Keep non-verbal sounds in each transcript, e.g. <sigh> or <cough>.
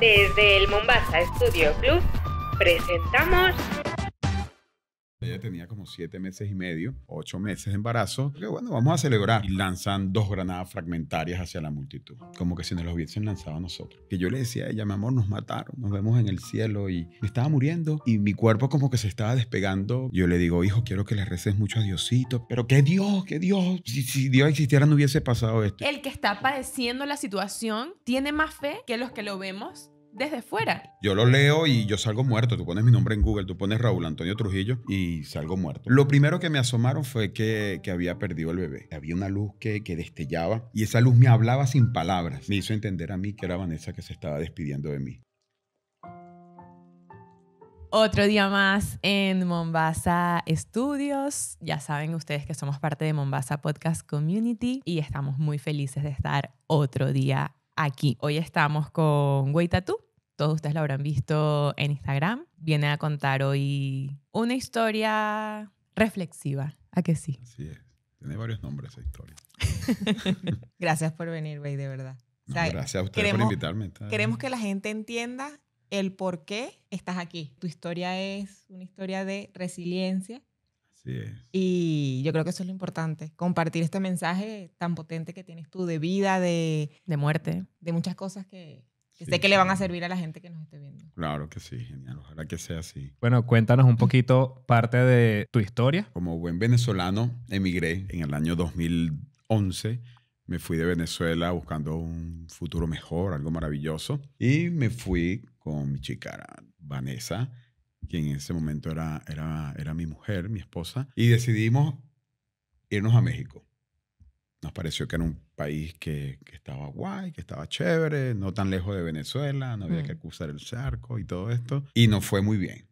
Desde el Mombasa Studio Club presentamos... Ella tenía como siete meses y medio, ocho meses de embarazo. Que bueno, vamos a celebrar. Y lanzan dos granadas fragmentarias hacia la multitud, como que si nos los hubiesen lanzado a nosotros. Que yo le decía a ella, mi amor, nos mataron, nos vemos en el cielo y me estaba muriendo y mi cuerpo como que se estaba despegando. Yo le digo, hijo, quiero que le reces mucho a Diosito, pero qué Dios, qué Dios. Si, si Dios existiera no hubiese pasado esto. El que está padeciendo la situación tiene más fe que los que lo vemos desde fuera. Yo lo leo y yo salgo muerto. Tú pones mi nombre en Google, tú pones Raúl Antonio Trujillo y salgo muerto. Lo primero que me asomaron fue que, había perdido el bebé. Había una luz que, destellaba y esa luz me hablaba sin palabras. Me hizo entender a mí que era Vanessa que se estaba despidiendo de mí. Otro día más en Mombasa Studios. Ya saben ustedes que somos parte de Mombasa Podcast Community y estamos muy felices de estar otro día aquí. Hoy estamos con Weitatú, todos ustedes lo habrán visto en Instagram, viene a contar hoy una historia reflexiva. ¿A que sí? Así es. Tiene varios nombres esa historia. <laughs> gracias por venir, Bey, de verdad. gracias a ustedes por invitarme. Queremos que la gente entienda el por qué estás aquí. Tu historia es una historia de resiliencia. Así es. Y yo creo que eso es lo importante, compartir este mensaje tan potente que tienes tú de vida, de... De muerte. De muchas cosas que, que sé que le van a servir a la gente que nos esté viendo. Claro que sí, genial. Ojalá que sea así. Bueno, cuéntanos un poquito parte de tu historia. Como buen venezolano, emigré en el año 2011. Me fui de Venezuela buscando un futuro mejor, algo maravilloso. Y me fui con mi chica Vanessa, quien en ese momento era, era, era mi mujer, mi esposa. Y decidimos irnos a México. Nos pareció que era un país que, que estaba guay, que estaba chévere, no tan lejos de Venezuela, no había que mm. cruzar el charco y todo esto. Y nos fue muy bien.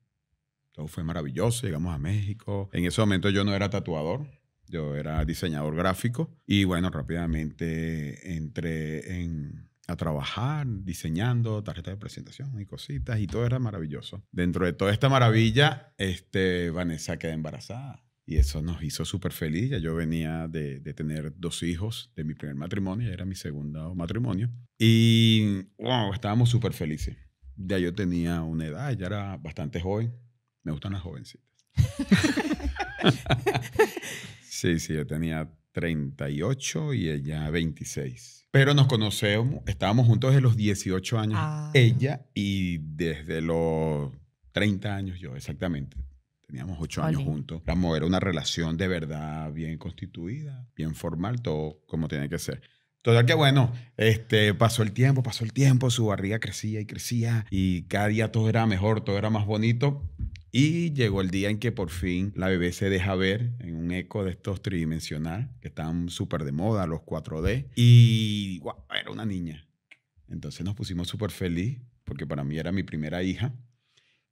Todo fue maravilloso, llegamos a México. En ese momento yo no era tatuador, yo era diseñador gráfico. Y bueno, rápidamente entré a trabajar diseñando tarjetas de presentación y cositas y todo era maravilloso. Dentro de toda esta maravilla, este, Vanessa queda embarazada. Y eso nos hizo súper feliz. Ya yo venía de, tener dos hijos de mi primer matrimonio, ya era mi segundo matrimonio. Y wow, estábamos súper felices. Ya yo tenía una edad, ya era bastante joven. Me gustan las jovencitas. sí, sí, yo tenía 38 y ella 26. Pero nos conocemos, estábamos juntos desde los 18 años, ah. ella, y desde los 30 años yo, exactamente. Teníamos ocho años juntos. era una relación de verdad bien constituida, bien formal, todo como tiene que ser. Total que bueno, este, pasó el tiempo, pasó el tiempo, su barriga crecía y crecía y cada día todo era mejor, todo era más bonito. Y llegó el día en que por fin la bebé se deja ver en un eco de estos tridimensionales que están súper de moda, los 4D. Y era una niña. Entonces nos pusimos súper feliz porque para mí era mi primera hija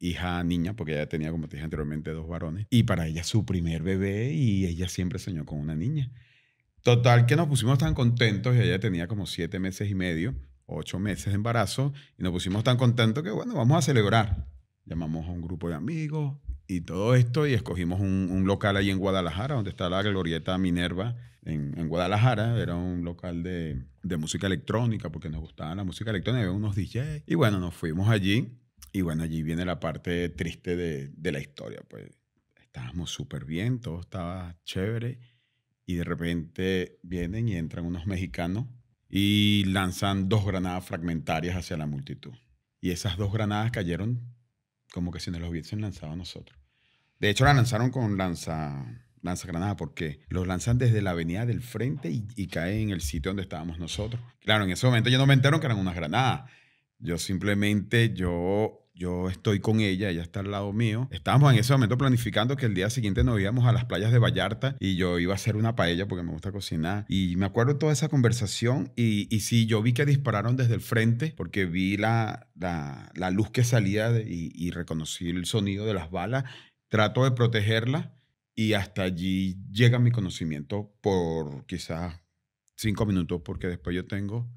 hija niña, porque ella tenía, como te dije anteriormente, dos varones. Y para ella su primer bebé y ella siempre soñó con una niña. Total que nos pusimos tan contentos y ella tenía como siete meses y medio, ocho meses de embarazo y nos pusimos tan contentos que bueno, vamos a celebrar. Llamamos a un grupo de amigos y todo esto y escogimos un, local ahí en Guadalajara, donde está la glorieta Minerva en, Guadalajara. Era un local de, de música electrónica porque nos gustaba la música electrónica, había unos DJs. Y bueno, nos fuimos allí y bueno, allí viene la parte triste de, de la historia. Pues estábamos súper bien, todo estaba chévere. Y de repente vienen y entran unos mexicanos y lanzan dos granadas fragmentarias hacia la multitud. Y esas dos granadas cayeron como que si nos los hubiesen lanzado a nosotros. De hecho, la lanzaron con lanza, granada porque los lanzan desde la avenida del frente y, y, caen en el sitio donde estábamos nosotros. Claro, en ese momento yo no me enteraron que eran unas granadas. Yo simplemente, yo yo estoy con ella, ella está al lado mío. Estábamos en ese momento planificando que el día siguiente nos íbamos a las playas de Vallarta y yo iba a hacer una paella porque me gusta cocinar. Y me acuerdo toda esa conversación y, y sí, yo vi que dispararon desde el frente porque vi la, luz que salía y, y reconocí el sonido de las balas. Trato de protegerla y hasta allí llega mi conocimiento por quizás cinco minutos porque después yo tengo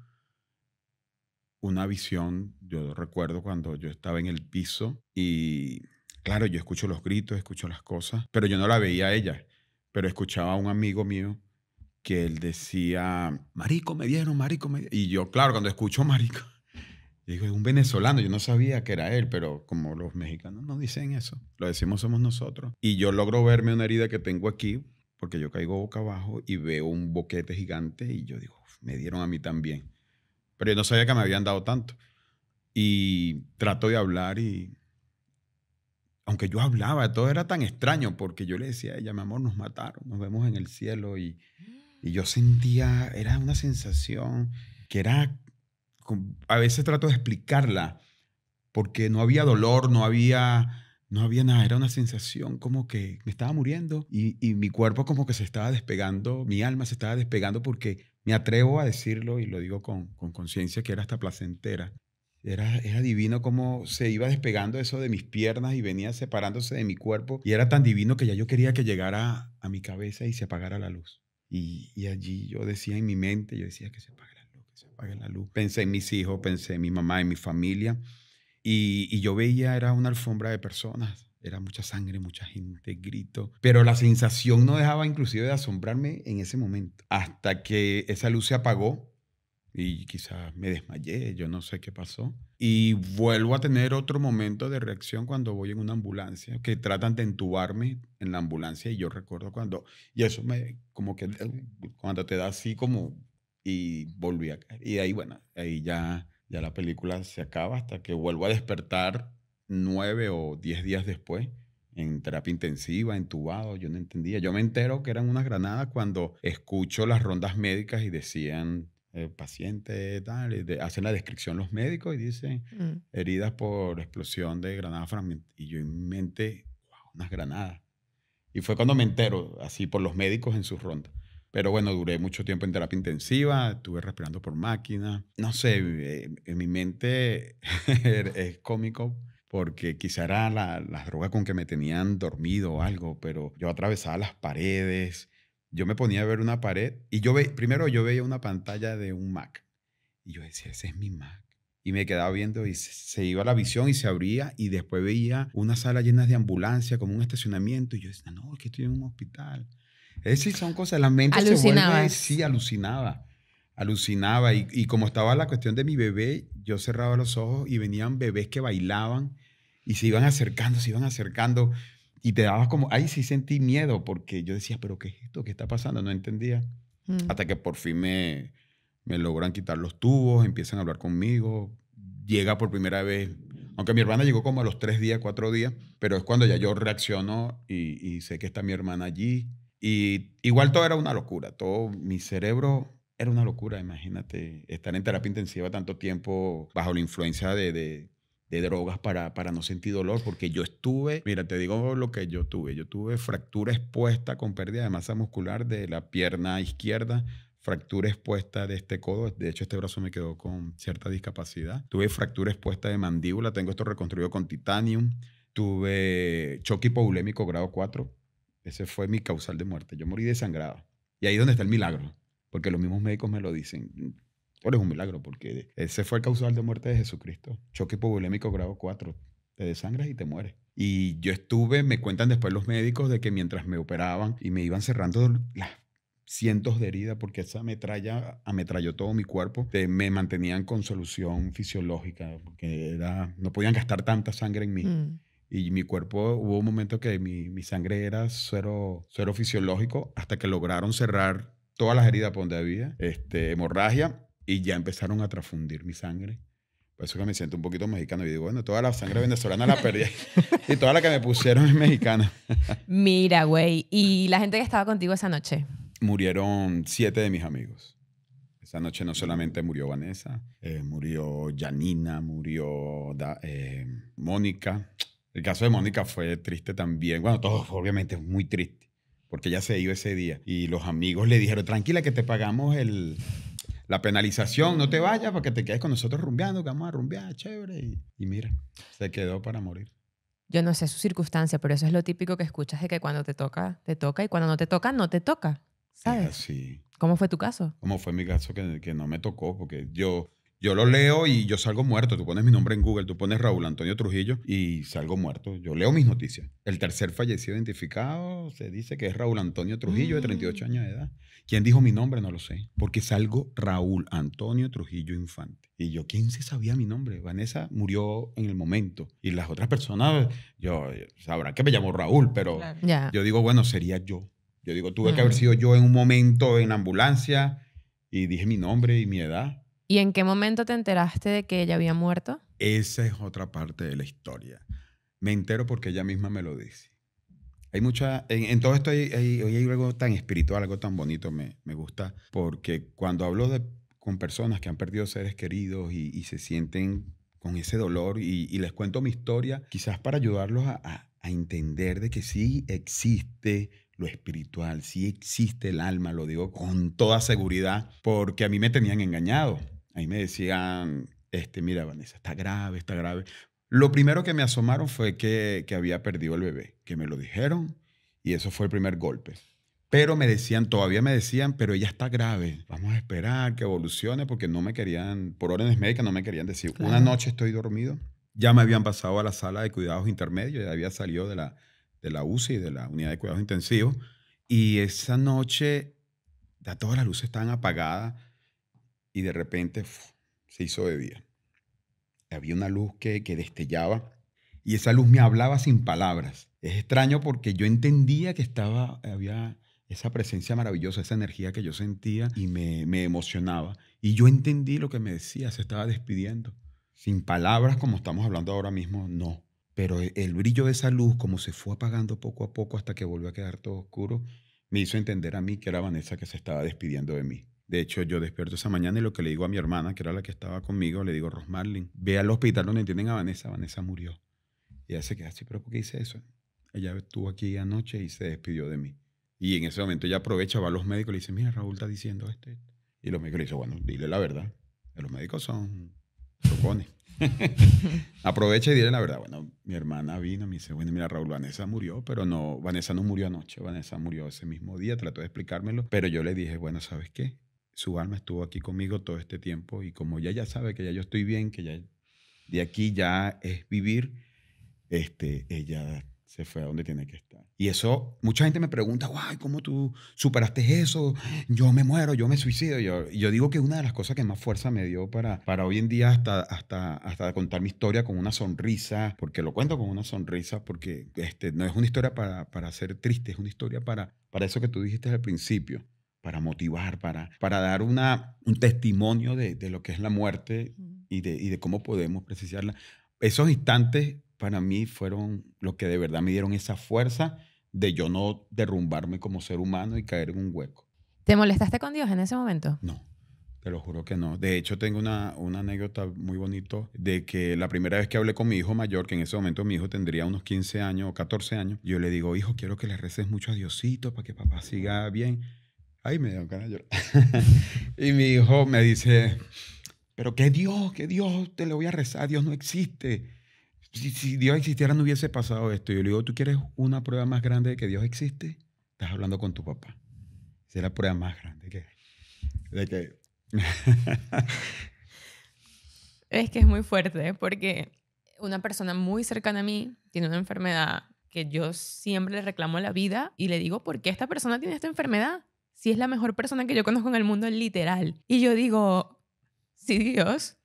una visión, yo recuerdo cuando yo estaba en el piso y claro, yo escucho los gritos, escucho las cosas, pero yo no la veía a ella, pero escuchaba a un amigo mío que él decía, marico, me dieron, marico, me Y yo, claro, cuando escucho marico, <laughs> digo, es un venezolano, yo no sabía que era él, pero como los mexicanos no dicen eso, lo decimos somos nosotros. Y yo logro verme una herida que tengo aquí, porque yo caigo boca abajo y veo un boquete gigante y yo digo, me dieron a mí también. Pero yo no sabía que me habían dado tanto. Y trato de hablar y... Aunque yo hablaba, todo era tan extraño porque yo le decía a ella, mi amor, nos mataron, nos vemos en el cielo. Y, yo sentía, era una sensación que era... A veces trato de explicarla porque no había dolor, no había... No había nada, era una sensación como que me estaba muriendo y, y, mi cuerpo como que se estaba despegando, mi alma se estaba despegando porque me atrevo a decirlo y lo digo con conciencia que era hasta placentera. Era, era divino cómo se iba despegando eso de mis piernas y venía separándose de mi cuerpo. Y era tan divino que ya yo quería que llegara a mi cabeza y se apagara la luz. Y, allí yo decía en mi mente, yo decía que se apague la luz, que se apague la luz. Pensé en mis hijos, pensé en mi mamá, en mi familia. Y, y yo veía, era una alfombra de personas era mucha sangre, mucha gente, grito. Pero la sensación no dejaba inclusive de asombrarme en ese momento. Hasta que esa luz se apagó y quizás me desmayé, yo no sé qué pasó. Y vuelvo a tener otro momento de reacción cuando voy en una ambulancia, que tratan de entubarme en la ambulancia y yo recuerdo cuando, y eso me, como que, cuando te da así como, y volví a caer. Y ahí, bueno, ahí ya, ya la película se acaba hasta que vuelvo a despertar nueve o diez días después en terapia intensiva, entubado, yo no entendía. Yo me entero que eran unas granadas cuando escucho las rondas médicas y decían eh, paciente tal, hacen la descripción los médicos y dicen mm. heridas por explosión de granada fragmentadas. Y yo en mente, wow, unas granadas. Y fue cuando me entero, así por los médicos en sus rondas. Pero bueno, duré mucho tiempo en terapia intensiva, estuve respirando por máquina. No sé, eh, en mi mente <laughs> es cómico porque quizá era la, drogas con que me tenían dormido o algo, pero yo atravesaba las paredes, yo me ponía a ver una pared y yo ve, primero yo veía una pantalla de un Mac y yo decía, ese es mi Mac. Y me quedaba viendo y se, iba la visión y se abría y después veía una sala llena de ambulancia como un estacionamiento y yo decía, no, es que estoy en un hospital. Esas son cosas, la mente alucinaba. se vuelve, sí, alucinaba alucinaba y, como estaba la cuestión de mi bebé, yo cerraba los ojos y venían bebés que bailaban y se iban acercando, se iban acercando y te dabas como, ahí sí sentí miedo porque yo decía, pero ¿qué es esto? ¿Qué está pasando? No entendía. Mm. Hasta que por fin me, me logran quitar los tubos, empiezan a hablar conmigo, llega por primera vez, aunque mi hermana llegó como a los tres días, cuatro días, pero es cuando ya yo reacciono y, y sé que está mi hermana allí. Y igual todo era una locura, todo mi cerebro era una locura, imagínate, estar en terapia intensiva tanto tiempo bajo la influencia de, de, drogas para, para no sentir dolor, porque yo estuve, mira, te digo lo que yo tuve, yo tuve fractura expuesta con pérdida de masa muscular de la pierna izquierda, fractura expuesta de este codo. De hecho, este brazo me quedó con cierta discapacidad. Tuve fractura expuesta de mandíbula. Tengo esto reconstruido con titanium. Tuve choque hipovolémico grado 4. Ese fue mi causal de muerte. Yo morí desangrado. Y ahí es donde está el milagro porque los mismos médicos me lo dicen. Pero es un milagro, porque ese fue el causal de muerte de Jesucristo. Choque hipovolémico grado 4. Te desangras y te mueres. Y yo estuve, me cuentan después los médicos de que mientras me operaban y me iban cerrando las cientos de heridas porque esa metralla ametralló todo mi cuerpo, eh, me mantenían con solución fisiológica, porque no podían gastar tanta sangre en mí. Mm. Y mi cuerpo, hubo un momento que mi, sangre era suero, suero fisiológico hasta que lograron cerrar todas las heridas por donde había, este, hemorragia, y ya empezaron a transfundir mi sangre. Por eso que me siento un poquito mexicano. Y digo, bueno, toda la sangre venezolana la perdí. <laughs> y toda la que me pusieron es mexicana. <laughs> Mira, güey. ¿Y la gente que estaba contigo esa noche? Murieron siete de mis amigos. Esa noche no solamente murió Vanessa, eh, murió Janina, murió eh, Mónica. El caso de Mónica fue triste también. Bueno, todo obviamente es muy triste porque ella se iba ese día. Y los amigos le dijeron, tranquila que te pagamos el, la penalización, no te vayas para que te quedes con nosotros rumbeando, que vamos a rumbear, chévere. Y, y, mira, se quedó para morir. Yo no sé su circunstancia, pero eso es lo típico que escuchas de que cuando te toca, te toca y cuando no te toca, no te toca. ¿Sabes? Sí. ¿Cómo fue tu caso? ¿Cómo fue mi caso? Que, que no me tocó, porque yo yo lo leo y yo salgo muerto. Tú pones mi nombre en Google, tú pones Raúl Antonio Trujillo y salgo muerto. Yo leo mis noticias. El tercer fallecido identificado se dice que es Raúl Antonio Trujillo, de 38 años de edad. ¿Quién dijo mi nombre? No lo sé. Porque salgo Raúl Antonio Trujillo Infante. Y yo, ¿quién se sabía mi nombre? Vanessa murió en el momento. Y las otras personas, yo, sabrán que me llamo Raúl, pero yo digo, bueno, sería yo. Yo digo, tuve que haber sido yo en un momento en ambulancia y dije mi nombre y mi edad. ¿Y en qué momento te enteraste de que ella había muerto? Esa es otra parte de la historia. Me entero porque ella misma me lo dice. Hay mucha, en, todo esto hay, hay, algo tan espiritual, algo tan bonito, me, gusta, porque cuando hablo de, con personas que han perdido seres queridos y, se sienten con ese dolor y, les cuento mi historia, quizás para ayudarlos a, a entender de que sí existe lo espiritual, sí existe el alma, lo digo con toda seguridad, porque a mí me tenían engañado. Ahí me decían, este, mira, Vanessa, está grave, está grave. Lo primero que me asomaron fue que, había perdido el bebé, que me lo dijeron y eso fue el primer golpe. Pero me decían, todavía me decían, pero ella está grave, vamos a esperar que evolucione porque no me querían, por órdenes médicas no me querían decir, una noche estoy dormido, ya me habían pasado a la sala de cuidados intermedios, ya había salido de la, de la UCI, de la unidad de cuidados intensivos, y esa noche ya todas las luces estaban apagadas, y de repente se hizo de día. Había una luz que, destellaba y esa luz me hablaba sin palabras. Es extraño porque yo entendía que estaba, había esa presencia maravillosa, esa energía que yo sentía y me, me emocionaba. Y yo entendí lo que me decía, se estaba despidiendo. Sin palabras como estamos hablando ahora mismo, no. Pero e, el brillo de esa luz, como se fue apagando poco a poco hasta que volvió a quedar todo oscuro, me hizo entender a mí que era Vanessa que se estaba despidiendo de mí. De hecho, yo despierto esa mañana y lo que le digo a mi hermana, que era la que estaba conmigo, le digo, Rosmarlin, ve al hospital donde tienen a Vanessa, Vanessa murió. Y ella se queda así, pero ¿por qué hice eso? Ella estuvo aquí anoche y se despidió de mí. Y en ese momento ella aprovecha, va a los médicos y le dice, mira, Raúl está diciendo esto. Y los médicos le dicen, bueno, dile la verdad. Los médicos son socones. <laughs> Aprovecha y dile la verdad. Bueno, mi hermana vino y me dice, bueno, mira, Raúl, Vanessa murió, pero no, Vanessa no murió anoche, Vanessa murió ese mismo día, trató de explicármelo, pero yo le dije, bueno, ¿sabes qué? su alma estuvo aquí conmigo todo este tiempo y como ya ya sabe que ya yo estoy bien, que ya de aquí ya es vivir, este, ella se fue a donde tiene que estar. Y eso, mucha gente me pregunta, guay, ¿cómo tú superaste eso? Yo me muero, yo me suicido. Yo, yo digo que una de las cosas que más fuerza me dio para, para hoy en día hasta, hasta, hasta contar mi historia con una sonrisa, porque lo cuento con una sonrisa, porque este, no es una historia para, para ser triste, es una historia para, para eso que tú dijiste al principio para motivar, para, para dar una, un testimonio de, de lo que es la muerte y de, y de cómo podemos precisarla. Esos instantes para mí fueron los que de verdad me dieron esa fuerza de yo no derrumbarme como ser humano y caer en un hueco. ¿Te molestaste con Dios en ese momento? No, te lo juro que no. De hecho, tengo una, una anécdota muy bonita de que la primera vez que hablé con mi hijo mayor, que en ese momento mi hijo tendría unos 15 años o 14 años, yo le digo, hijo, quiero que le reces mucho a Diosito para que papá siga bien. Ay, me dio <laughs> y mi hijo me dice, pero qué Dios, qué Dios, te le voy a rezar, Dios no existe. Si, Dios existiera no hubiese pasado esto. Yo le digo, ¿tú quieres una prueba más grande de que Dios existe? Estás hablando con tu papá. Esa es la prueba más grande que... De <laughs> es que es muy fuerte ¿eh? porque una persona muy cercana a mí tiene una enfermedad que yo siempre le reclamo a la vida y le digo, ¿por qué esta persona tiene esta enfermedad? si es la mejor persona que yo conozco en el mundo literal. Y yo digo, si Dios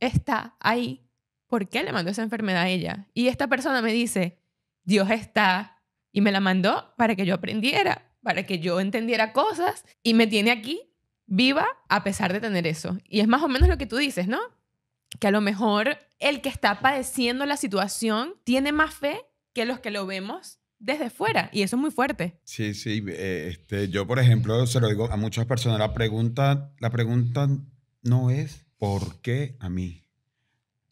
está ahí, ¿por qué le mandó esa enfermedad a ella? Y esta persona me dice, Dios está y me la mandó para que yo aprendiera, para que yo entendiera cosas y me tiene aquí viva a pesar de tener eso. Y es más o menos lo que tú dices, ¿no? Que a lo mejor el que está padeciendo la situación tiene más fe que los que lo vemos desde fuera y eso es muy fuerte. Sí, sí. Eh, este, yo, por ejemplo, se lo digo a muchas personas, la pregunta, la pregunta no es ¿por qué a mí?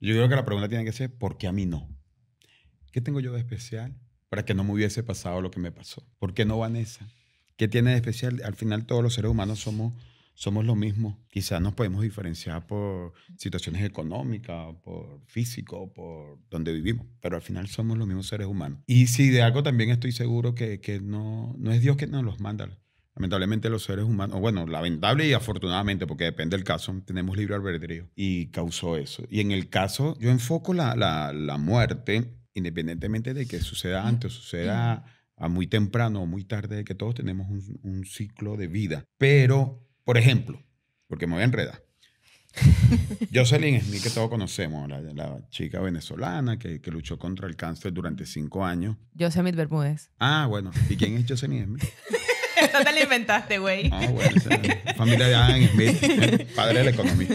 Yo creo que la pregunta tiene que ser ¿por qué a mí no? ¿Qué tengo yo de especial para que no me hubiese pasado lo que me pasó? ¿Por qué no Vanessa? ¿Qué tiene de especial? Al final todos los seres humanos somos somos lo mismo. Quizás nos podemos diferenciar por situaciones económicas, por físico, por donde vivimos, pero al final somos los mismos seres humanos. Y si de algo también estoy seguro que, que no, no es Dios que nos los manda. Lamentablemente los seres humanos, bueno, lamentable y afortunadamente, porque depende del caso, tenemos libre albedrío y causó eso. Y en el caso, yo enfoco la, la, la muerte, independientemente de que suceda antes o suceda a muy temprano o muy tarde, que todos tenemos un, un ciclo de vida. Pero por ejemplo, porque me voy a enredar. <laughs> Jocelyn Smith, que todos conocemos, la, chica venezolana que, luchó contra el cáncer durante cinco años. Jocelyn Bermúdez. Ah, bueno. ¿Y quién es Jocelyn Smith? Eso te la inventaste, güey. Ah, bueno. familia de Ana Smith, padre de la economía.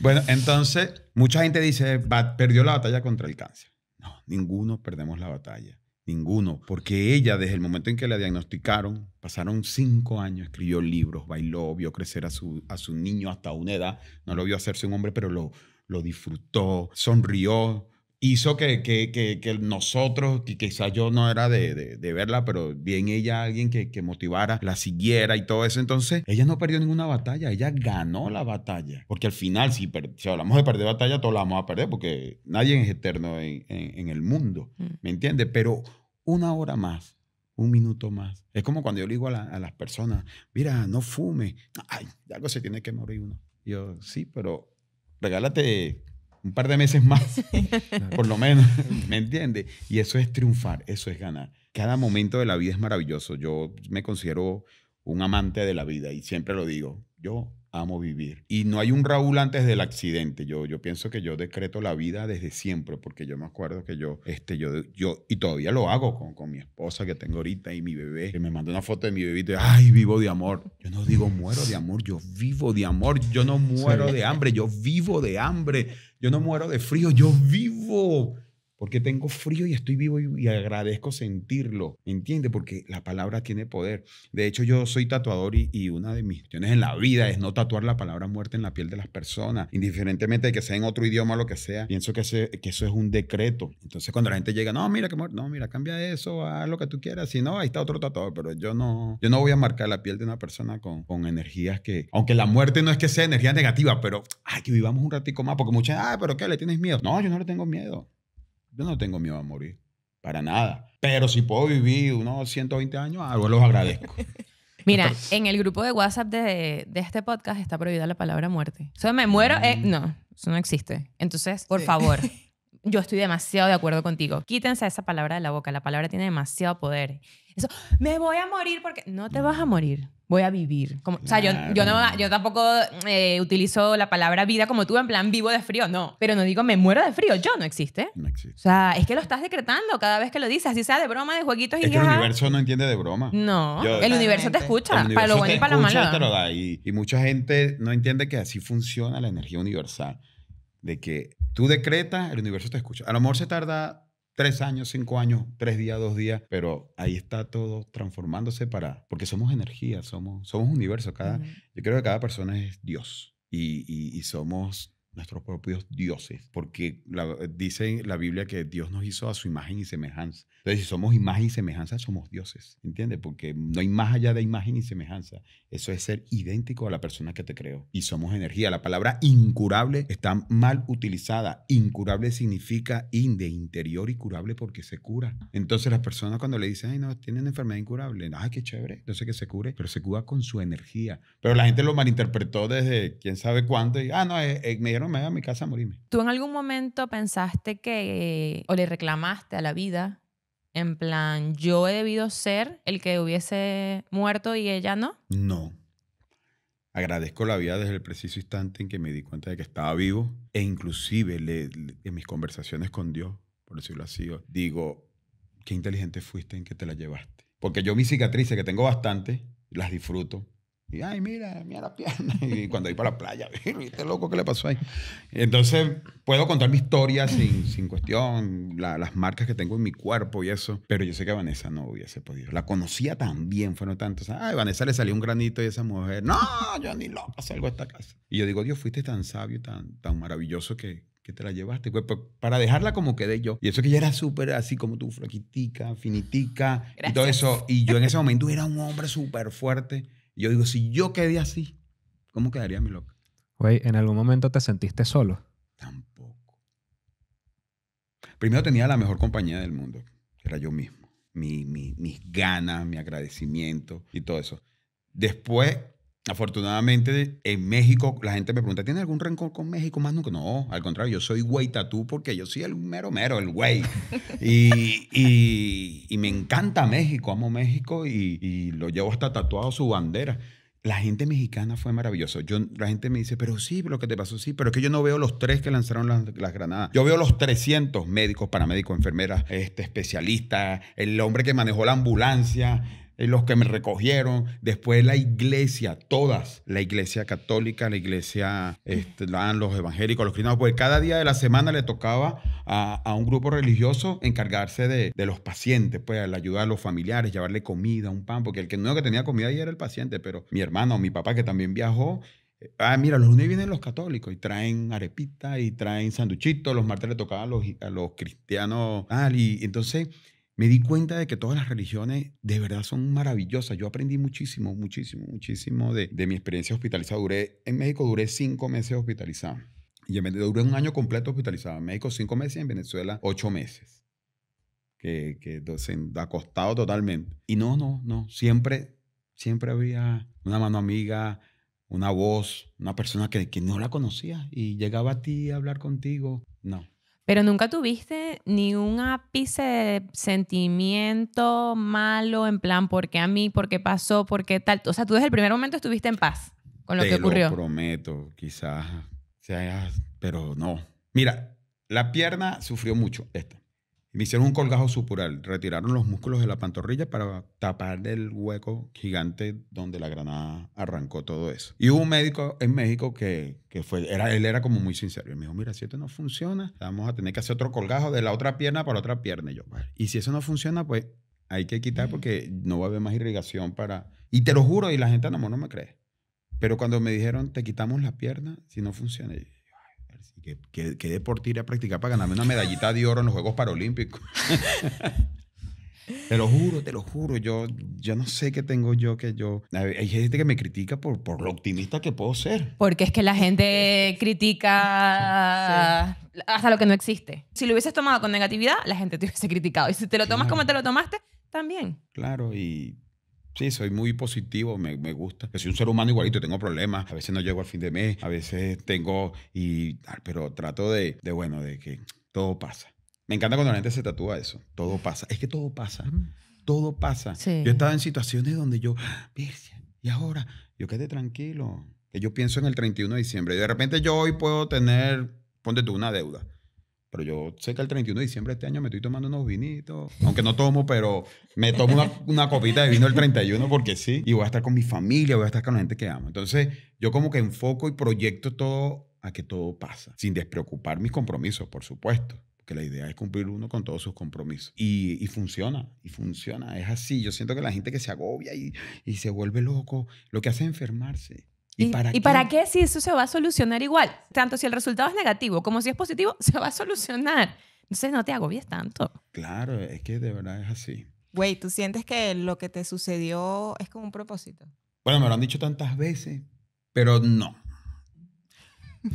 Bueno, entonces, mucha gente dice, perdió la batalla contra el cáncer. No, ninguno perdemos la batalla. Ninguno, porque ella desde el momento en que la diagnosticaron, pasaron cinco años, escribió libros, bailó, vio crecer a su, a su niño hasta una edad, no lo vio hacerse un hombre, pero lo, lo disfrutó, sonrió, hizo que, nosotros, que quizás yo no era de, verla, pero bien ella, alguien que, motivara, la siguiera y todo eso. Entonces, ella no perdió ninguna batalla, ella ganó la batalla. Porque al final, si, hablamos de perder batalla, todos la vamos a perder, porque nadie es eterno en, en, en el mundo, mm. ¿me entiendes? Pero una hora más, un minuto más. Es como cuando yo le digo a, las personas, mira, no fume. Ay, algo se tiene que morir uno. yo, sí, pero regálate un par de meses más, <laughs> por lo menos, ¿me entiendes? Y eso es triunfar, eso es ganar. Cada momento de la vida es maravilloso. Yo me considero un amante de la vida y siempre lo digo. Yo amo vivir. Y no hay un Raúl antes del accidente. Yo, yo pienso que yo decreto la vida desde siempre, porque yo me acuerdo que yo, este, yo, yo y todavía lo hago con, con mi esposa que tengo ahorita y mi bebé, que me mandó una foto de mi bebito y, ay, vivo de amor. Yo no digo muero de amor, yo vivo de amor. Yo no muero de hambre, yo vivo de hambre. Yo no muero de frío, yo vivo. Porque tengo frío y estoy vivo y, agradezco sentirlo, ¿entiende? Porque la palabra tiene poder. De hecho, yo soy tatuador y, una de mis cuestiones en la vida es no tatuar la palabra muerte en la piel de las personas, indiferentemente de que sea en otro idioma o lo que sea. Pienso que, eso es un decreto. Entonces, cuando la gente llega, no, mira no, mira, cambia eso, haz lo que tú quieras. Si no, ahí está otro tatuador, pero yo no, yo no voy a marcar la piel de una persona con, energías que, aunque la muerte no es que sea energía negativa, pero ay, que vivamos un ratico más, porque muchas, ah, pero ¿qué? ¿Le tienes miedo? No, yo no le tengo miedo. Yo no tengo miedo a morir, para nada. Pero si puedo vivir unos 120 años, algo los agradezco. <laughs> Mira, en el grupo de WhatsApp de, este podcast está prohibida la palabra muerte. Eso me muero, eh, mm. no, eso no existe. Entonces, por favor, <laughs> yo estoy demasiado de acuerdo contigo. Quítense esa palabra de la boca, la palabra tiene demasiado poder. Eso, me voy a morir porque no te vas a morir voy a vivir. O sea, yo, yo, no, yo tampoco eh, utilizo la palabra vida como tú, en plan vivo de frío, no. Pero no digo me muero de frío, yo no existe. No existe. O sea, es que lo estás decretando cada vez que lo dices, así sea de broma, de jueguitos y es que El universo no entiende de broma. No, el universo te escucha, para lo bueno y para lo malo. Te lo da, y, y mucha gente no entiende que así funciona la energía universal, de que tú decretas, el universo te escucha. A lo mejor se tarda tres años, cinco años, tres días, dos días, pero ahí está todo transformándose para, porque somos energía, somos, somos universo, cada, yo creo que cada persona es Dios y, y, y somos nuestros propios dioses, porque eh, dice la Biblia que Dios nos hizo a su imagen y semejanza. Entonces, si somos imagen y semejanza, somos dioses, ¿entiendes? Porque no hay más allá de imagen y semejanza. Eso es ser idéntico a la persona que te creó. Y somos energía. La palabra incurable está mal utilizada. Incurable significa in de interior y curable porque se cura. Entonces, las personas cuando le dicen, ay, no, tienen enfermedad incurable, ay, qué chévere, entonces que se cure, pero se cura con su energía. Pero la gente lo malinterpretó desde quién sabe cuándo y, ah, no, es eh, eh, no, me a mi casa a morirme. ¿Tú en algún momento pensaste que, o le reclamaste a la vida, en plan, yo he debido ser el que hubiese muerto y ella no? No. Agradezco la vida desde el preciso instante en que me di cuenta de que estaba vivo e inclusive en mis conversaciones con Dios, por decirlo así, digo, qué inteligente fuiste en que te la llevaste. Porque yo mis cicatrices, que tengo bastante, las disfruto y, ay, mira, mira la pierna. <laughs> Y cuando iba para la playa, ¿viste <laughs> loco qué le pasó ahí? Entonces, puedo contar mi historia sin, sin cuestión, las marcas que tengo en mi cuerpo y eso. Pero yo sé que Vanessa no hubiese podido. La conocía tan también, fueron tantos. Ay, Vanessa le salió un granito y esa mujer, no, yo ni loco salgo a esta casa. Y yo digo, Dios, fuiste tan sabio, tan, tan maravilloso que, que te la llevaste, pues, pues, para dejarla como quedé yo. Y eso que ella era súper así como tú, flaquitica, finitica y todo eso. Y yo en ese momento era un hombre súper fuerte yo digo, si yo quedé así, ¿cómo quedaría mi loca? Güey, ¿en algún momento te sentiste solo? Tampoco. Primero tenía la mejor compañía del mundo, era yo mismo. Mi, mis ganas, mi agradecimiento y todo eso. Después Afortunadamente, en México, la gente me pregunta, ¿tienes algún rencor con México? Más que No, al contrario, yo soy güey tatú porque yo soy el mero mero, el güey. <laughs> y, y, me encanta México, amo México y, lo llevo hasta tatuado su bandera. La gente mexicana fue maravillosa. Yo, la gente me dice, pero sí, lo que te pasó, sí, pero es que yo no veo los tres que lanzaron las, las granadas. Yo veo los 300 médicos, paramédicos, enfermeras, este, especialistas, el hombre que manejó la ambulancia, eh, los que me recogieron, después la iglesia, todas, la iglesia católica, la iglesia, este, los evangélicos, los cristianos, porque cada día de la semana le tocaba a, un grupo religioso encargarse de, los pacientes, pues la ayuda a los familiares, llevarle comida, un pan, porque el que no que tenía comida ahí era el paciente, pero mi hermano, mi papá que también viajó, eh, Ah, mira, los lunes vienen los católicos y traen arepita y traen sanduchitos. Los martes le tocaba a los, a los cristianos. Ah, y entonces me di cuenta de que todas las religiones de verdad son maravillosas. Yo aprendí muchísimo, muchísimo, muchísimo de, mi experiencia hospitalizada. Duré, en México duré cinco meses hospitalizado. Y en, duré un año completo hospitalizado. En México cinco meses en Venezuela ocho meses. Que, que acostado totalmente. Y no, no, no. Siempre, siempre había una mano amiga, una voz, una persona que, que no la conocía y llegaba a ti a hablar contigo. No, pero nunca tuviste ni un ápice de sentimiento malo en plan, ¿por qué a mí? ¿Por qué pasó? ¿Por qué tal? O sea, tú desde el primer momento estuviste en paz con lo que ocurrió. Lo prometo, quizás, pero no. Mira, la pierna sufrió mucho, esta me hicieron un colgajo supural. Retiraron los músculos de la pantorrilla para tapar el hueco gigante donde la granada arrancó todo eso. Y hubo un médico en México que, fue, era, él era como muy sincero. me dijo, mira, si esto no funciona, vamos a tener que hacer otro colgajo de la otra pierna para otra pierna. Y yo, Y si eso no funciona, pues hay que quitar porque no va a haber más irrigación para... Y te lo juro, y la gente no, no me cree. Pero cuando me dijeron, te quitamos la pierna, si no funciona, ¿qué, qué, a practicar para ganarme una medallita de oro en los Juegos Paralímpicos? <laughs> Te lo juro, te lo juro. Yo, yo no sé qué tengo yo que yo. Hay gente que me critica por, por lo optimista que puedo ser. Porque es que la gente critica hasta lo que no existe. Si lo hubieses tomado con negatividad, la gente te hubiese criticado. Y si te lo tomas como te lo tomaste, también. Claro, y Sí, soy muy positivo, me, gusta. Que soy un ser humano igualito, tengo problemas, a veces no llego al fin de mes, a veces tengo y ah, pero trato de, bueno, de que todo pasa. Me encanta cuando la gente se tatúa eso. Todo pasa. Es que todo pasa. Todo pasa. Yo estaba en situaciones donde yo, ah, y ahora, yo quedé tranquilo. Que yo pienso en el 31 de diciembre. Y de repente yo hoy puedo tener, ponte tú, una deuda. Pero yo sé que el 31 de diciembre de este año me estoy tomando unos vinitos. Aunque no tomo, pero me tomo una, una, copita de vino el 31 porque sí. Y voy a estar con mi familia, voy a estar con la gente que amo. Entonces, yo como que enfoco y proyecto todo a que todo pasa. Sin despreocupar mis compromisos, por supuesto. Porque la idea es cumplir uno con todos sus compromisos. Y, y funciona, y funciona. Es así. Yo siento que la gente que se agobia y, y se vuelve loco, lo que hace es enfermarse. ¿Y, para, qué? si eso se va a solucionar igual? Tanto si el resultado es negativo como si es positivo, <laughs> se va a solucionar. Entonces no te agobies tanto. Claro, es que de verdad es así. Güey, ¿tú sientes que lo que te sucedió es como un propósito? Bueno, me lo han dicho tantas veces, pero no.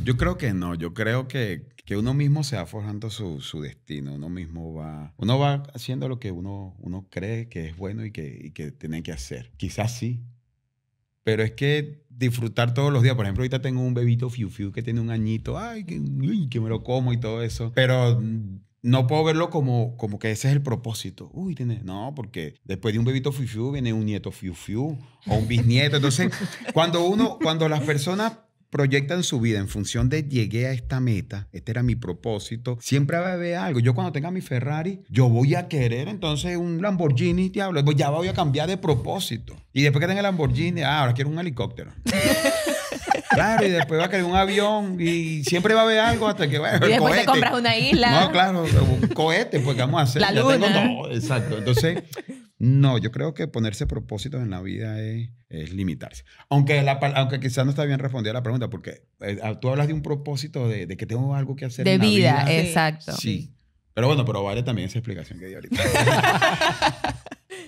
Yo creo que no, yo creo que, que uno mismo se va forjando su, su, destino, uno mismo va, uno va haciendo lo que uno, uno cree que es bueno y que, y que tiene que hacer. Quizás sí, pero es que disfrutar todos los días. Por ejemplo, ahorita tengo un bebito Fiu Fiu que tiene un añito. Ay, que, que me lo como y todo eso. Pero no puedo verlo como, como que ese es el propósito. Uy, tiene, no, porque después de un bebito fiu, fiu viene un nieto fiu, fiu o un bisnieto. Entonces, cuando uno, cuando las personas en su vida en función de llegué a esta meta, este era mi propósito, siempre va a haber algo. Yo cuando tenga mi Ferrari, yo voy a querer entonces un Lamborghini, diablo, pues ya voy a cambiar de propósito. Y después que tenga el Lamborghini, ah, ahora quiero un helicóptero. <laughs> Claro, y después va a querer un avión y siempre va a haber algo hasta que bueno, Y después te compras una isla. No, claro, un cohete, pues vamos a hacer? La tengo todo. Exacto. Entonces, no, yo creo que ponerse propósitos en la vida es, limitarse. Aunque, aunque quizás no está bien respondida la pregunta, porque eh, ah, tú hablas de un propósito de, que tengo algo que hacer. De la vida, De vida, exacto. Sí. Pero bueno, pero vale también esa explicación que di ahorita. <laughs>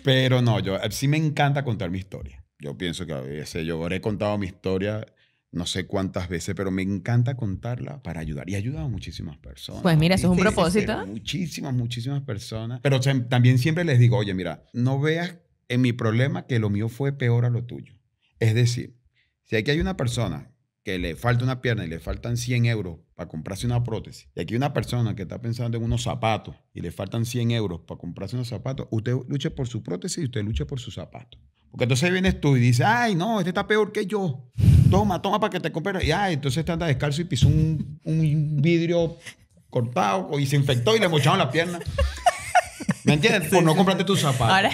pero no, yo sí me encanta contar mi historia. Yo pienso que a veces yo habré contado mi historia no sé cuántas veces, pero me encanta contarla para ayudar. Y ha ayudado a muchísimas personas. Pues mira, eso es un propósito. Muchísimas, muchísimas personas. Pero también siempre les digo, oye, mira, no veas en mi problema que lo mío fue peor a lo tuyo. Es decir, si aquí hay una persona que le falta una pierna y le faltan 100 euros para comprarse una prótesis, y aquí hay una persona que está pensando en unos zapatos y le faltan 100 euros para comprarse unos zapatos, usted luche por su prótesis y usted lucha por su zapato. Porque entonces vienes tú y dices, ay, no, este está peor que yo. Toma, toma para que te compres. Y ay, entonces te este andas descalzo y pisó un, un vidrio cortado y se infectó y le mocharon la pierna. ¿Me entiendes? pues <laughs> Por no comprarte tus zapatos. Ahora,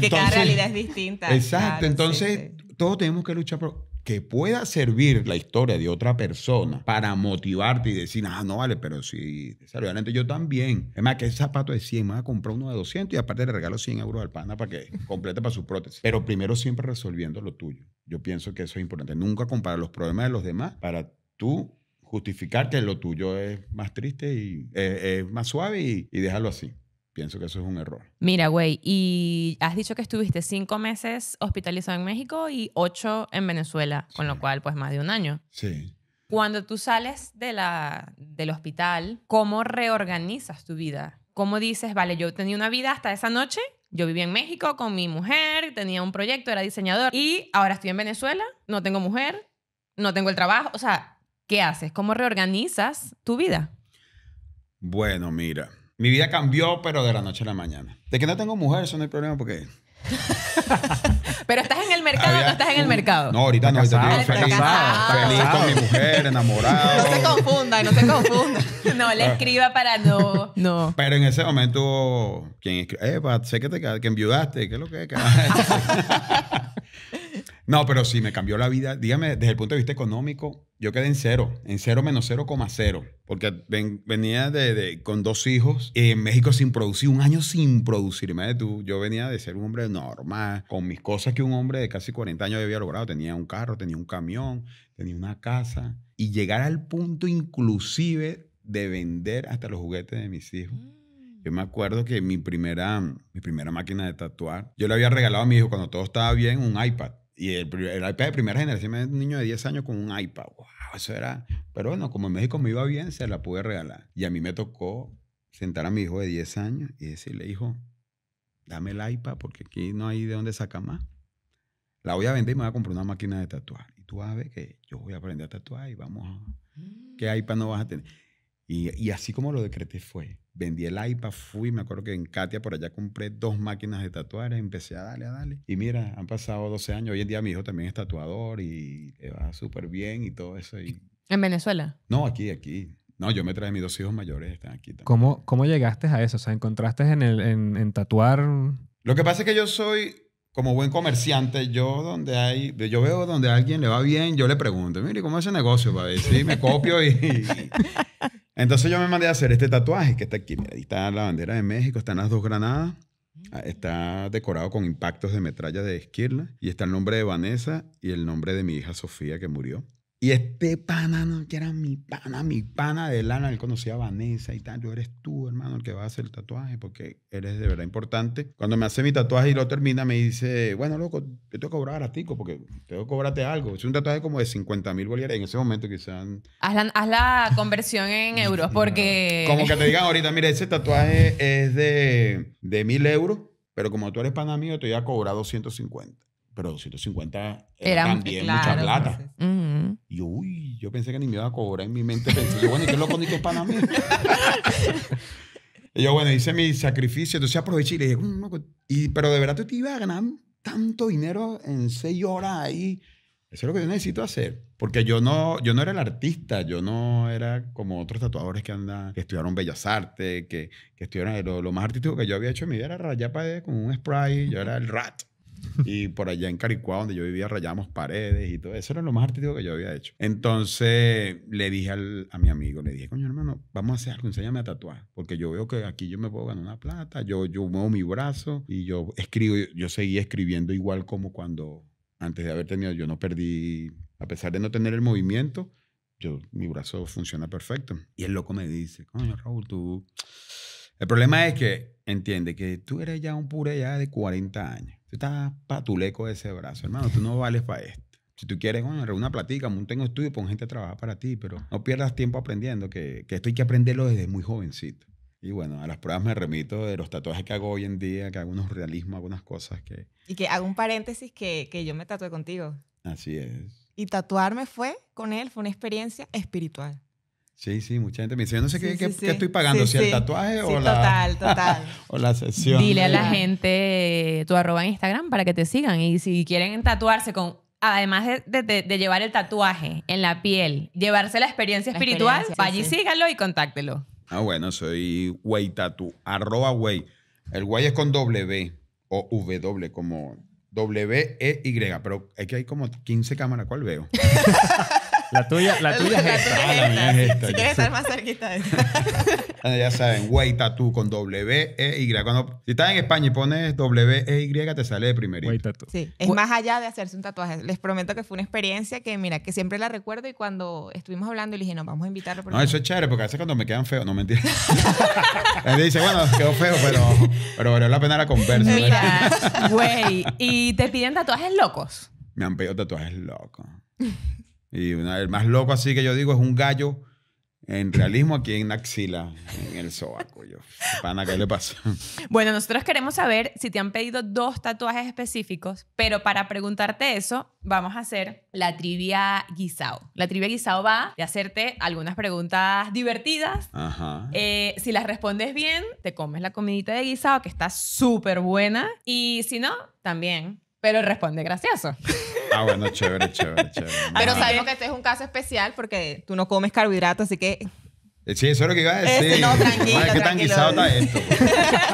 <laughs> que cada realidad es distinta. Exacto. entonces, todos tenemos que luchar por que pueda servir la historia de otra persona para motivarte y decir, ah, no vale, pero si seriamente yo también. Es más, que ese zapato de 100, me voy a comprar uno de 200 y aparte le regalo 100 euros al pana para que <laughs> complete para su prótesis. Pero primero siempre resolviendo lo tuyo. Yo pienso que eso es importante. Nunca comparar los problemas de los demás para tú justificar que lo tuyo es más triste y es, eh, eh, más suave y, déjalo así. Pienso que eso es un error. Mira, güey, y has dicho que estuviste cinco meses hospitalizado en México y ocho en Venezuela, con lo cual, pues más de un año. Sí. Cuando tú sales de la, del hospital, ¿cómo reorganizas tu vida? ¿Cómo dices, vale, yo tenía una vida hasta esa noche yo vivía en México con mi mujer, tenía un proyecto, era diseñador y ahora estoy en Venezuela, no tengo mujer, no tengo el trabajo. O sea, ¿qué haces? ¿Cómo reorganizas tu vida? Bueno, mira, mi vida cambió, pero de la noche a la mañana. De que no tengo mujer, eso no hay problema porque. <laughs> pero estás en el mercado o no estás en el mercado. No, ahorita no, estoy feliz. con mi mujer, enamorado. No se confunda, no se confunda. No le ah. escriba para no. No. Pero en ese momento, ¿Quién escribe, eh, sé que te que enviudaste, ¿qué es lo que es? <laughs> No, pero sí, me cambió la vida. Dígame, desde el punto de vista económico, yo quedé en cero, en cero menos cero cero. porque venía con dos hijos en México sin producir, un año sin producir. Imagínate tú, yo venía de ser un hombre normal, con mis cosas que un hombre de casi 40 años había logrado. Tenía un carro, tenía un camión, tenía una casa. Y llegar al punto inclusive de vender hasta los juguetes de mis hijos. Mm. Yo me acuerdo que mi primera, mi primera máquina de tatuar, yo le había regalado a mi hijo cuando todo estaba bien un iPad. Y el, el, iPad de primera generación, un niño de 10 años con un iPad. ¡Wow! Eso era. Pero bueno, como en México me iba bien, se la pude regalar. Y a mí me tocó sentar a mi hijo de 10 años y decirle, hijo, dame el iPad porque aquí no hay de dónde sacar más. La voy a vender y me voy a comprar una máquina de tatuar. Y tú vas a ver que yo voy a aprender a tatuar y vamos a. ¿Qué mm. iPad no vas a tener? Y, así como lo decreté fue. Vendí el iPad, fui, me acuerdo que en Katia por allá compré dos máquinas de tatuar, empecé a darle, a darle. Y mira, han pasado 12 años. Hoy en día mi hijo también es tatuador y le va súper bien y todo eso. ¿En Venezuela? No, aquí, aquí. No, yo me traje mis dos hijos mayores, están aquí también. ¿Cómo, llegaste a eso? O sea, ¿encontraste en, el, tatuar? Lo que pasa es que yo soy como buen comerciante, yo donde hay, yo veo donde a alguien le va bien, yo le pregunto, mire, ¿cómo es ese negocio? Para ver me copio y, entonces yo me mandé a hacer este tatuaje que está aquí. ahí está la bandera de México, están las dos granadas. Mm. Ah, está decorado con impactos de metralla de esquirla y está el nombre de Vanessa y el nombre de mi hija Sofía que murió. Y este pana, que era mi pana, mi pana de lana, él conocía a Vanessa y tal. Yo eres tú, hermano, el que va a hacer el tatuaje porque eres de verdad importante. Cuando me hace mi tatuaje y lo termina, me dice, bueno, loco, te tengo que cobrar a tico porque tengo que cobrarte algo. Es un tatuaje como de 50 mil bolívares. En ese momento quizás... Haz la, conversión en <laughs> euros porque... Como que te digan ahorita, mira, ese tatuaje es de, de mil euros, pero como tú eres pana mío, te voy a cobrar 250 pero 250 era, también mucha plata. Y uy, yo pensé que ni me iba a cobrar. En mi mente pensé, yo, bueno, ¿y qué ni que para mí? <laughs> y yo, bueno, hice mi sacrificio. Entonces aproveché y le dije, pues, y, pero de verdad tú te ibas a ganar tanto dinero en seis horas ahí. Eso es lo que yo necesito hacer. Porque yo no, yo no era el artista, yo no era como otros tatuadores que andan, que estudiaron Bellas Artes, que, que estudiaron. Lo, más artístico que yo había hecho en mi vida era rayar con un spray, yo era el rat. Y por allá en caricuá donde yo vivía, rayábamos paredes y todo. Eso era lo más artístico que yo había hecho. Entonces le dije al, a mi amigo, le dije, coño hermano, vamos a hacer algo, enséñame a tatuar. Porque yo veo que aquí yo me puedo ganar una plata, yo, yo muevo mi brazo y yo escribo, yo seguí escribiendo igual como cuando antes de haber tenido, yo no perdí, a pesar de no tener el movimiento, yo, mi brazo funciona perfecto. Y el loco me dice, coño Raúl, tú... El problema es que entiende que tú eres ya un pure ya de 40 años tú estás patuleco de ese brazo, hermano, tú no vales para esto. Si tú quieres, bueno, una platica, monta un estudio, pon gente a trabajar para ti, pero ah. no pierdas tiempo aprendiendo, que, que esto hay que aprenderlo desde muy jovencito. Y bueno, a las pruebas me remito de los tatuajes que hago hoy en día, que hago unos realismos, algunas cosas que... Y que hago un paréntesis que, que yo me tatué contigo. Así es. Y tatuarme fue, con él, fue una experiencia espiritual. Sí, sí, mucha gente me dice, yo no sé qué, estoy pagando, si el tatuaje o la... Total, <laughs> total. o la sesión. Dile a la gente tu arroba en Instagram para que te sigan y si quieren tatuarse con... Además de, llevar el tatuaje en la piel, llevarse la experiencia espiritual, vaya y síganlo y contáctelo. Ah, bueno, soy Way arroba Way. El Way es con W o W como e W-E-Y, pero es que hay como 15 cámaras, ¿cuál veo? <laughs> La tuya, la tuya es esta. Ah, la Si estar más cerquita de esta. <laughs> Ah, ya saben, Way Tattoo con W-E-Y. Cuando, si estás en España y pones W-E-Y, te sale de primerito. Way Tattoo. Sí, es más allá de hacerse un tatuaje. Les prometo que fue una experiencia que, mira, que siempre la recuerdo y cuando estuvimos hablando, le dije, no, vamos a invitarlo. No, eso es chévere porque a veces cuando me quedan feos, no mentira. <laughs> Él dice, bueno, quedó feo, pero, pero valió la pena la conversa. Mira, güey, ¿y te piden tatuajes locos? Me han pedido tatuajes locos. Y una, el más loco así que yo digo es un gallo en realismo aquí en Axila, en el sobaco. <laughs> pana, le Bueno, nosotros queremos saber si te han pedido dos tatuajes específicos, pero para preguntarte eso, vamos a hacer la trivia guisao. La trivia guisao va de hacerte algunas preguntas divertidas. Eh, si las respondes bien, te comes la comidita de guisao, que está súper buena. Y si no, también pero responde gracioso. <laughs> Ah, bueno, chévere, chévere, chévere. Pero sabemos que este es un caso especial porque tú no comes carbohidratos, así que... Eh, sí, eso es lo que iba a decir. no, tranquilo, ¿Qué tan guisado está esto?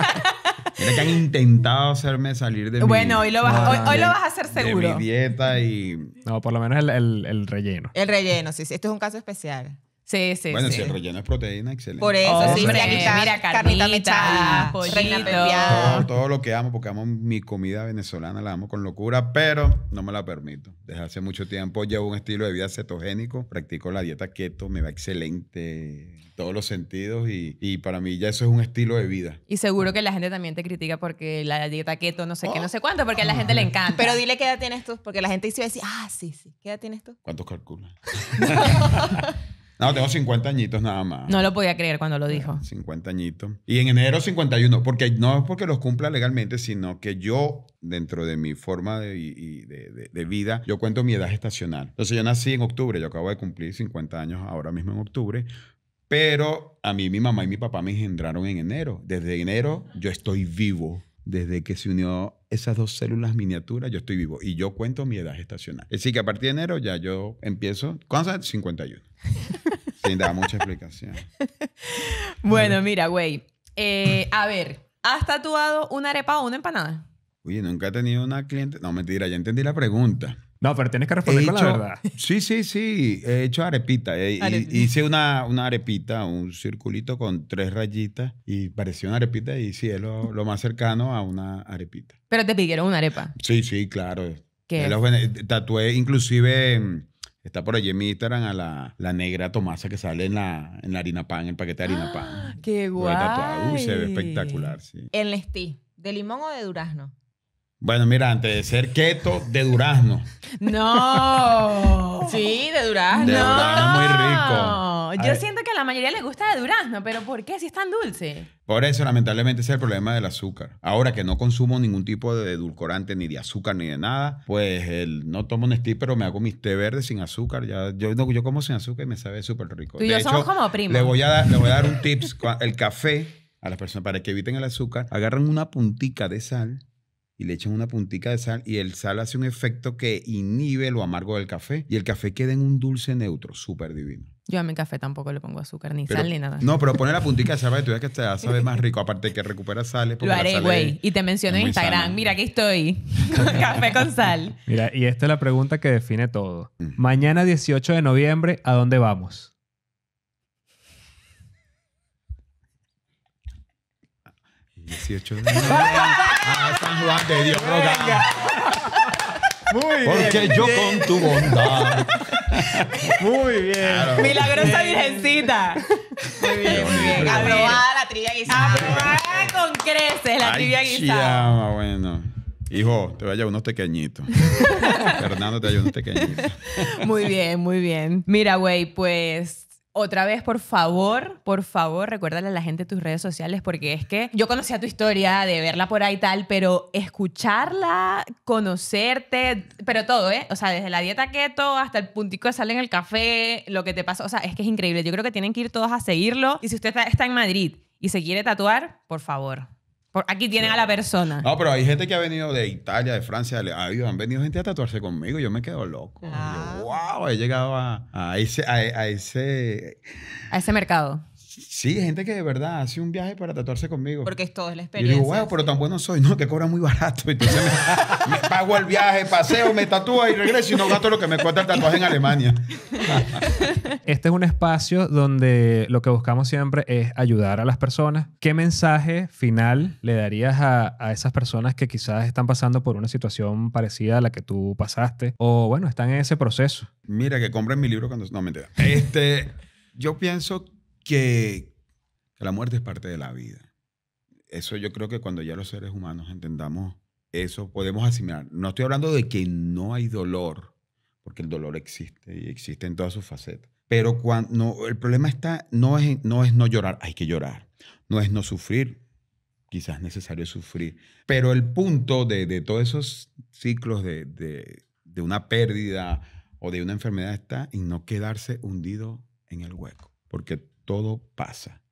<laughs> Mira que han intentado hacerme salir de bueno, mi... hoy lo vas, hoy, lo vas a hacer seguro. De mi dieta y... No, por lo menos el, el, el relleno. El relleno, sí, sí. Esto es un caso especial. Sí, sí, bueno, si el relleno es proteína, excelente. Por eso, ah, sí, Mira, mira, carnita, mechada, todo, todo, lo que amo, porque amo mi comida venezolana, la amo con locura, pero no me la permito. Desde hace mucho tiempo llevo un estilo de vida cetogénico, practico la dieta keto, me va excelente en todos los sentidos y, y, para mí ya eso es un estilo de vida. Y seguro que la gente también te critica porque la dieta keto, no sé qué, no sé cuánto, porque a la gente le encanta. Pero dile qué edad tienes tú, porque la gente dice a decir, ah, sí, sí, ¿qué edad tienes tú? ¿Cuántos calculas? <laughs> No, tengo 50 añitos nada más. No lo podía creer cuando lo dijo. 50 añitos. Y en enero 51, porque no es porque los cumpla legalmente, sino que yo, dentro de mi forma de, vida, yo cuento mi edad estacional. Entonces yo nací en octubre, yo acabo de cumplir 50 años ahora mismo en octubre, pero a mí mi mamá y mi papá me engendraron en enero. Desde enero yo estoy vivo desde que se unió esas dos células miniaturas, yo estoy vivo y yo cuento mi edad gestacional. Así que a partir de enero ya yo empiezo, ¿cuántos 51. <laughs> Sin dar mucha explicación. Bueno, mira, güey. Eh, a ver, ¿has tatuado una arepa o una empanada? Oye, nunca he tenido una cliente. No, mentira, ya entendí la pregunta. No, pero tienes que responder con la verdad. <laughs> Sí, sí, sí. He hecho eh, arepita. Hice una, una, arepita, un circulito con tres rayitas y parecía una arepita y sí, es lo, más cercano a una arepita. Pero te pidieron una arepa. Sí, sí, claro. ¿Qué? Eh, tatué inclusive... Mm, está por allí en mi Instagram a la, negra Tomasa que sale en la, harina pan, el paquete de harina pan. <gasps> ¡Qué guay! se ve espectacular, sí. El ¿de limón o de durazno? Bueno, mira, antes de ser keto, de durazno. No. <laughs> sí, de durazno. De durazno muy rico. Yo siento que a la mayoría le gusta de durazno, pero ¿por qué si es tan dulce? Por eso, lamentablemente, es el problema del azúcar. Ahora que no consumo ningún tipo de edulcorante, ni de azúcar, ni de nada, pues el, no tomo un pero me hago mi té verde sin azúcar. Ya, yo, no, yo como sin azúcar y me sabe súper rico. Tú y yo como primos. Le voy a dar, un tips. <laughs> El café a las personas para que eviten el azúcar, agarran una puntica de sal y le echan una puntica de sal y el sal hace un efecto que inhibe lo amargo del café y el café queda en un dulce neutro, súper divino. Yo a mi café tampoco le pongo azúcar, ni sal, ni nada. No, pero pone la puntica de sal para que tú veas que te sabe más rico. Aparte que recupera sales. Lo haré, güey. Y te menciono en Instagram. Mira, aquí estoy. <laughs> café con sal. Mira, y esta es la pregunta que define todo. Mm. Mañana 18 de noviembre, ¿a dónde vamos? 18 <laughs> de noviembre. <laughs> Dios Porque yo con tu bondad. Muy bien. Milagrosa Virgencita. Muy bien, bien. Aprobada la trivia guisada. Aprobada con creces la trivia guisada. bueno. Hijo, te voy a llevar unos pequeñitos. <laughs> Fernando te vaya unos pequeñitos. Muy bien, muy bien. Mira, güey, pues otra vez, por favor, por favor, recuérdale a la gente tus redes sociales porque es que yo conocía tu historia de verla por ahí tal, pero escucharla, conocerte, pero todo, ¿eh? O sea, desde la dieta keto hasta el puntico de sal en el café, lo que te pasa, o sea, es que es increíble. Yo creo que tienen que ir todos a seguirlo y si usted está en Madrid y se quiere tatuar, por favor, Aquí tienen a la persona. No, pero hay gente que ha venido de Italia, de Francia, han venido gente a tatuarse conmigo. Yo me quedo loco. wow, ah. he llegado a, ese, a, ese. A ese mercado. Sí, gente que de verdad hace un viaje para tatuarse conmigo. Porque es toda la experiencia. Y digo, wow, pero tan bueno soy, no, que cobra muy barato. Entonces me, <laughs> pago el viaje, paseo, me tatúa y regreso y no gasto lo que me cuesta el tatuaje en Alemania. <laughs> este es un espacio donde lo que buscamos siempre es ayudar a las personas. ¿Qué mensaje final le darías a, a esas personas que quizás están pasando por una situación parecida a la que tú pasaste? O bueno, están en ese proceso. Mira, que compren mi libro cuando... No, mentira. Este, yo pienso que, la muerte es parte de la vida. Eso yo creo que cuando ya los seres humanos entendamos eso, podemos asimilar. No estoy hablando de que no hay dolor, porque el dolor existe y existe en todas sus facetas. Pero cuando, el problema está, no es, no es no llorar, hay que llorar. No es no sufrir, quizás es necesario sufrir. Pero el punto de, todos esos ciclos de, de, de, una pérdida o de una enfermedad está en no quedarse hundido en el hueco. Porque todo pasa.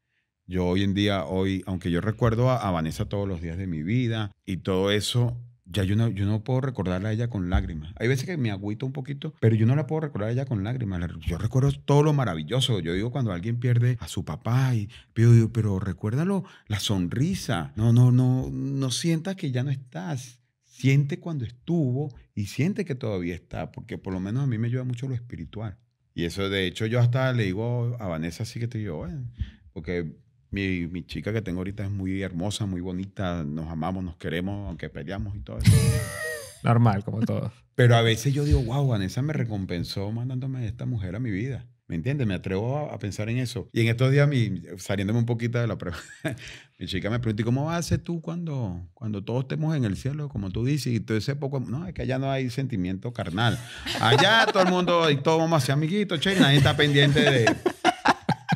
Yo hoy en día, hoy, aunque yo recuerdo a, Vanessa todos los días de mi vida y todo eso, ya yo no, yo no puedo recordarla a ella con lágrimas. Hay veces que me agüito un poquito, pero yo no la puedo recordar a ella con lágrimas. Yo recuerdo todo lo maravilloso. Yo digo cuando alguien pierde a su papá y pero recuérdalo, la sonrisa. No, no, no, no sientas que ya no estás. Siente cuando estuvo y siente que todavía está, porque por lo menos a mí me ayuda mucho lo espiritual. Y eso, de hecho, yo hasta le digo a Vanessa, así que te digo, porque mi, mi, chica que tengo ahorita es muy hermosa, muy bonita, nos amamos, nos queremos, aunque peleamos y todo eso. <laughs> Normal, como todos. Pero a veces yo digo, wow, Vanessa me recompensó mandándome a esta mujer a mi vida. ¿Me entiendes? Me atrevo a, pensar en eso. Y en estos días, saliéndome un poquito de la prueba, <laughs> mi chica me preguntó, ¿cómo vas a hacer tú cuando, cuando todos estemos en el cielo, como tú dices? Y todo ese poco, no, es que allá no hay sentimiento carnal. Allá todo el mundo, y todos vamos a ser amiguitos, che, nadie está pendiente de,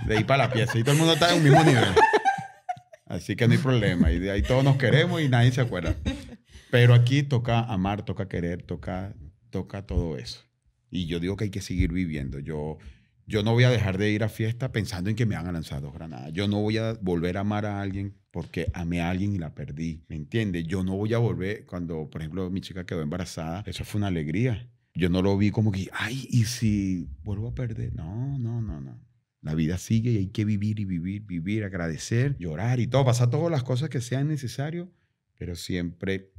de ir para la pieza. Y todo el mundo está en un mismo nivel. Así que no hay problema. Y de ahí todos nos queremos y nadie se acuerda. Pero aquí toca amar, toca querer, toca, toca todo eso. Y yo digo que hay que seguir viviendo. Yo yo no voy a dejar de ir a fiesta pensando en que me van a lanzar granadas. Yo no voy a volver a amar a alguien porque amé a alguien y la perdí. ¿Me entiendes? Yo no voy a volver cuando, por ejemplo, mi chica quedó embarazada. Eso fue una alegría. Yo no lo vi como que, ay, ¿y si vuelvo a perder? No, no, no, no. La vida sigue y hay que vivir y vivir, vivir, agradecer, llorar y todo, pasar todas las cosas que sean necesarias, pero siempre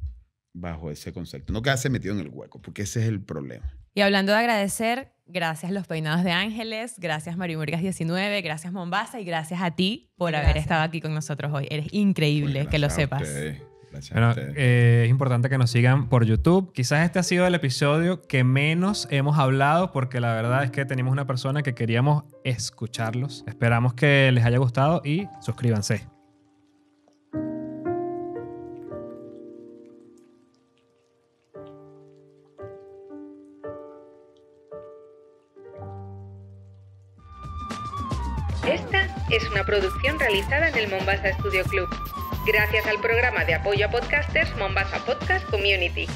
bajo ese concepto. No quedarse metido en el hueco, porque ese es el problema. Y hablando de agradecer, gracias Los Peinados de Ángeles, gracias mari 19, gracias Mombasa y gracias a ti por haber estado aquí con nosotros hoy. Eres increíble, que lo sepas. Eh, es importante que nos sigan por YouTube. Quizás este ha sido el episodio que menos hemos hablado porque la verdad es que tenemos una persona que queríamos escucharlos. Esperamos que les haya gustado y suscríbanse. Esta es una producción realizada en el Mombasa Studio Club, gracias al programa de apoyo a podcasters Mombasa Podcast Community.